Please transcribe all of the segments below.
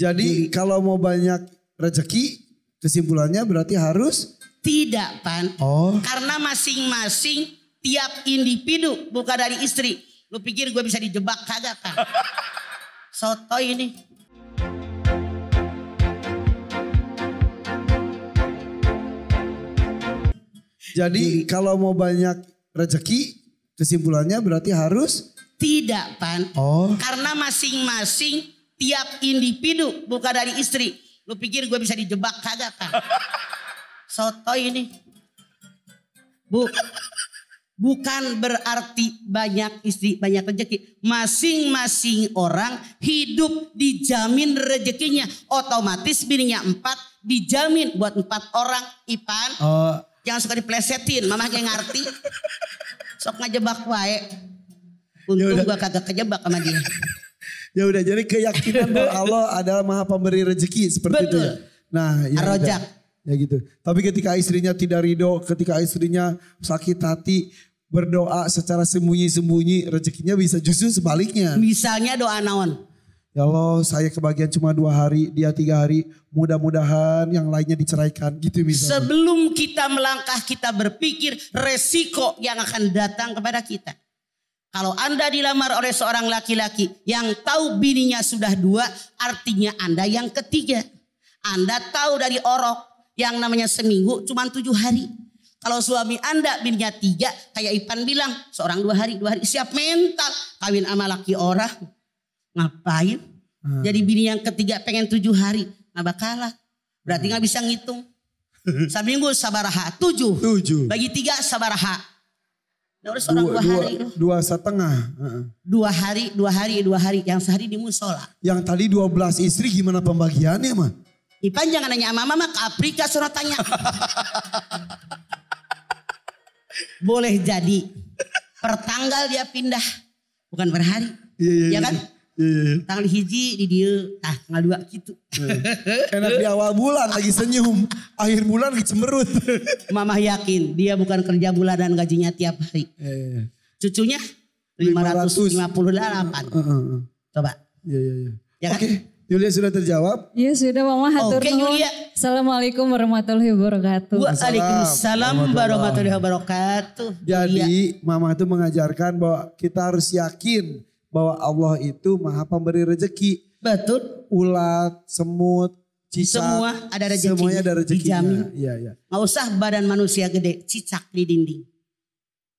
Jadi kalau mau banyak rezeki, kesimpulannya berarti harus tidak pan. Oh. Karena masing-masing tiap individu bukan dari istri. Lu pikir gue bisa dijebak kagak kan? Soto ini. Jadi kalau mau banyak rezeki, kesimpulannya berarti harus tidak pan. Oh. Karena masing-masing tiap individu bukan dari istri. Lu pikir gue bisa dijebak kagak kan? Soto ini. Bu, bukan berarti banyak istri, banyak rejeki Masing-masing orang hidup dijamin rejekinya Otomatis bininya empat dijamin buat empat orang. Ipan, oh. jangan suka diplesetin. Mama kayak ngerti. Sok ngejebak wae. Ya Untung gue kagak kejebak sama dia ya udah jadi keyakinan bahwa Allah adalah maha pemberi rezeki seperti Betul. itu ya. Nah, ya Arrojak. Ya gitu. Tapi ketika istrinya tidak ridho, ketika istrinya sakit hati, berdoa secara sembunyi-sembunyi, rezekinya bisa justru sebaliknya. Misalnya doa naon? Ya Allah, saya kebagian cuma dua hari, dia tiga hari. Mudah-mudahan yang lainnya diceraikan gitu misalnya. Sebelum kita melangkah, kita berpikir resiko yang akan datang kepada kita. Kalau Anda dilamar oleh seorang laki-laki yang tahu bininya sudah dua, artinya Anda yang ketiga. Anda tahu dari orok yang namanya seminggu cuma tujuh hari. Kalau suami anda bininya tiga, kayak Ipan bilang, seorang dua hari, dua hari, siap mental. Kawin sama laki orang, ngapain? Hmm. Jadi bini yang ketiga pengen tujuh hari, nggak bakalan. Berarti hmm. nggak hmm. bisa ngitung. Seminggu sabaraha, tujuh. Tujuh. Bagi tiga sabaraha, Nah, seorang dua, dua hari dua, setengah. Dua hari, dua hari, dua hari. Yang sehari di musola. Yang tadi dua belas istri gimana pembagiannya mah? Ipan jangan nanya sama mama ke Afrika suruh tanya. Boleh jadi. Pertanggal dia pindah. Bukan per hari. Iya, iya, ya iya, kan? Iya. Iya. tanggal hiji di dia tah tanggal dua gitu iya. enak di awal bulan lagi senyum akhir bulan lagi cemberut. Mama yakin dia bukan kerja bulanan gajinya tiap hari iya, cucunya 558 uh, coba ya, ya, ya. oke okay. Yulia sudah terjawab? Iya sudah Mama Hatur Oke okay, Yulia. Assalamualaikum warahmatullahi wabarakatuh. Waalaikumsalam warahmatullahi wabarakatuh. Jadi Mama itu mengajarkan bahwa kita harus yakin bahwa Allah itu maha pemberi rezeki. Betul. Ulat, semut, cicak. Semua ada rezekinya. Semuanya ada rezekinya. Dijamin. Iya, iya. Gak usah badan manusia gede, cicak di dinding.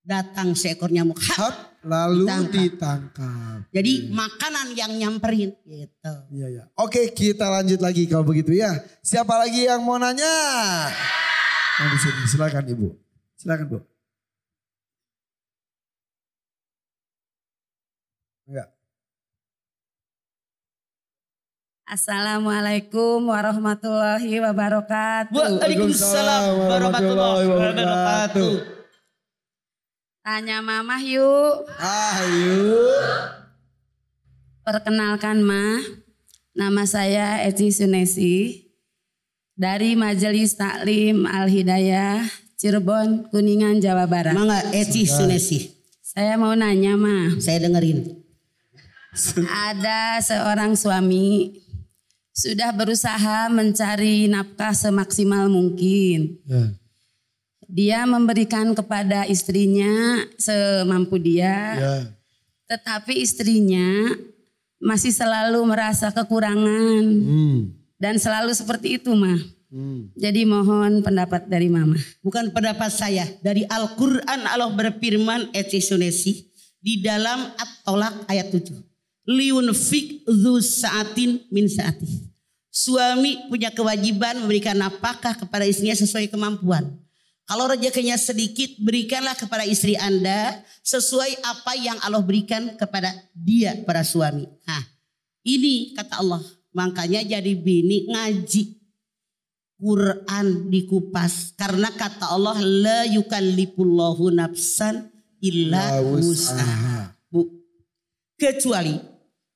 Datang seekor nyamuk. Hap, lalu ditangkap. ditangkap. Jadi hmm. makanan yang nyamperin gitu. Iya, iya. Oke kita lanjut lagi kalau begitu ya. Siapa lagi yang mau nanya? Nah, silakan ibu. Silakan bu. Assalamualaikum warahmatullahi wabarakatuh. Waalaikumsalam warahmatullahi wabarakatuh. Tanya mamah yuk. Ah yuk. Perkenalkan Ma, nama saya Eci Sunesi dari Majelis Taklim Al Hidayah Cirebon Kuningan Jawa Barat. Mangga Eci Sunesi. Saya mau nanya Ma. Saya dengerin. Ada seorang suami sudah berusaha mencari nafkah semaksimal mungkin. Ya. Dia memberikan kepada istrinya semampu dia. Ya. Tetapi istrinya masih selalu merasa kekurangan. Hmm. Dan selalu seperti itu mah. Hmm. Jadi mohon pendapat dari mama. Bukan pendapat saya. Dari Al-Quran Allah berfirman Eci Sunesi. Di dalam At-Tolak ayat 7 liunfik dzu saatin min saati. Suami punya kewajiban memberikan nafkah kepada istrinya sesuai kemampuan. Kalau rezekinya sedikit, berikanlah kepada istri Anda sesuai apa yang Allah berikan kepada dia, para suami. Nah, ini kata Allah. Makanya jadi bini ngaji. Quran dikupas karena kata Allah la yukallifullahu nafsan illa wus'aha. Kecuali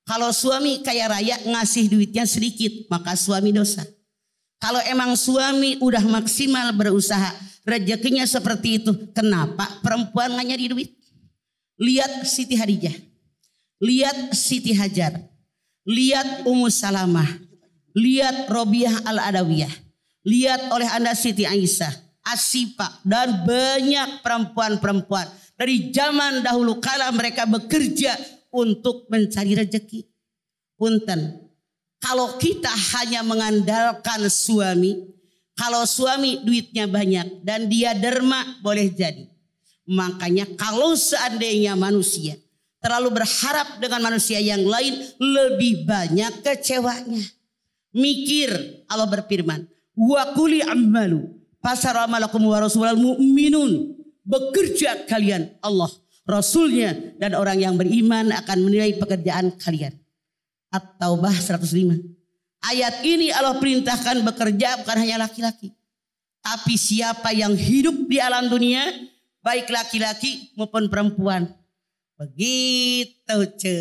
kalau suami kaya raya ngasih duitnya sedikit, maka suami dosa. Kalau emang suami udah maksimal berusaha, rezekinya seperti itu. Kenapa perempuan nggak nyari duit? Lihat Siti Hadijah. Lihat Siti Hajar. Lihat Ummu Salamah. Lihat Robiah Al-Adawiyah. Lihat oleh Anda Siti Aisyah. Asipa dan banyak perempuan-perempuan dari zaman dahulu kala mereka bekerja untuk mencari rezeki. Punten, kalau kita hanya mengandalkan suami, kalau suami duitnya banyak dan dia derma boleh jadi. Makanya kalau seandainya manusia terlalu berharap dengan manusia yang lain lebih banyak kecewanya. Mikir Allah berfirman, wa kuli amalu pasar amalakum wa rasulul mu'minun. Bekerja kalian Allah Rasulnya dan orang yang beriman akan menilai pekerjaan kalian. At-Taubah 105. Ayat ini Allah perintahkan bekerja bukan hanya laki-laki. Tapi siapa yang hidup di alam dunia, baik laki-laki maupun perempuan. Begitu ce.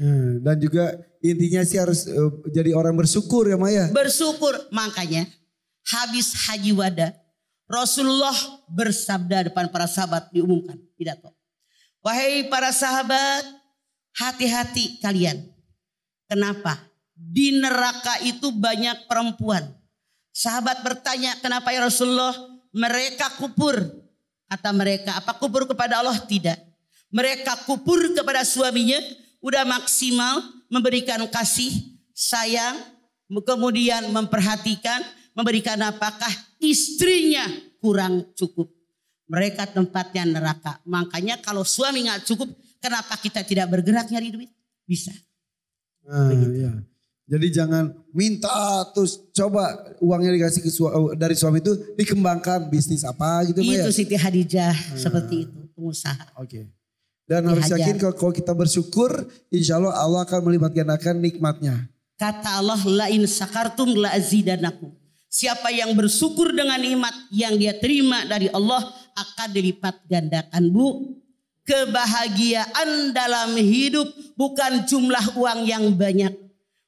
Nah, dan juga intinya sih harus eh, jadi orang bersyukur ya Maya. Bersyukur makanya habis haji wada Rasulullah bersabda depan para sahabat diumumkan pidato. Wahai para sahabat, hati-hati kalian. Kenapa? Di neraka itu banyak perempuan. Sahabat bertanya, kenapa ya Rasulullah? Mereka kubur? Kata mereka, apa kubur kepada Allah? Tidak. Mereka kubur kepada suaminya, udah maksimal memberikan kasih, sayang, kemudian memperhatikan, memberikan apakah istrinya kurang cukup. Mereka tempatnya neraka. Makanya kalau suami nggak cukup, kenapa kita tidak bergerak nyari duit? Bisa. Nah, Jadi jangan minta terus coba uangnya dikasih ke suami, dari suami itu dikembangkan bisnis apa gitu ya? Itu ya? Siti Hadijah nah. seperti itu pengusaha. Oke. Okay. Dan harus yakin kalau, kalau kita bersyukur insya Allah Allah akan melipat gandakan nikmatnya. Kata Allah la in sakartum la azidanakum. Siapa yang bersyukur dengan nikmat yang dia terima dari Allah akan dilipat gandakan bu. Kebahagiaan dalam hidup bukan jumlah uang yang banyak.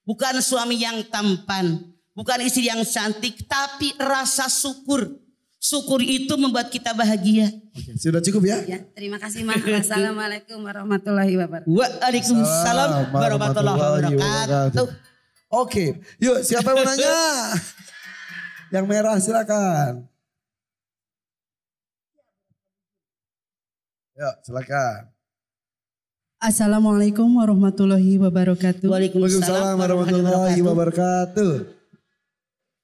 Bukan suami yang tampan. Bukan istri yang cantik. Tapi rasa syukur. Syukur itu membuat kita bahagia. Oke, sudah cukup ya? ya terima kasih Mas. Assalamualaikum warahmatullahi wabarakatuh. Waalaikumsalam warahmatullahi wabarakatuh. Oke, yuk siapa yang mau nanya? yang merah silakan. Ya, silakan. Assalamualaikum warahmatullahi wabarakatuh. Waalaikumsalam warahmatullahi wabarakatuh.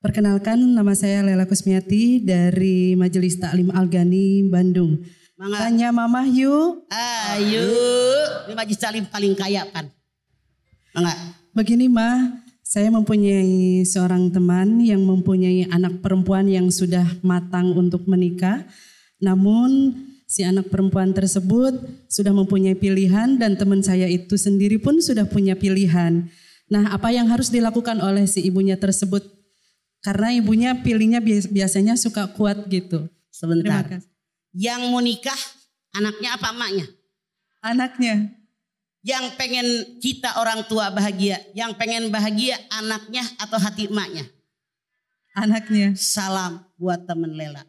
Perkenalkan nama saya Lela Kusmiati dari Majelis Taklim Al-Ghani Bandung. Mangga. Tanya Mama, yuk. Ayo. Ini Majelis Taklim paling kaya kan. Mangga. Begini Ma, saya mempunyai seorang teman yang mempunyai anak perempuan yang sudah matang untuk menikah. Namun si anak perempuan tersebut sudah mempunyai pilihan dan teman saya itu sendiri pun sudah punya pilihan. Nah, apa yang harus dilakukan oleh si ibunya tersebut? Karena ibunya pilihnya biasanya suka kuat gitu. Sebentar. Yang mau nikah anaknya apa emaknya? Anaknya. Yang pengen kita orang tua bahagia, yang pengen bahagia anaknya atau hati emaknya? Anaknya. Salam buat temen Lela.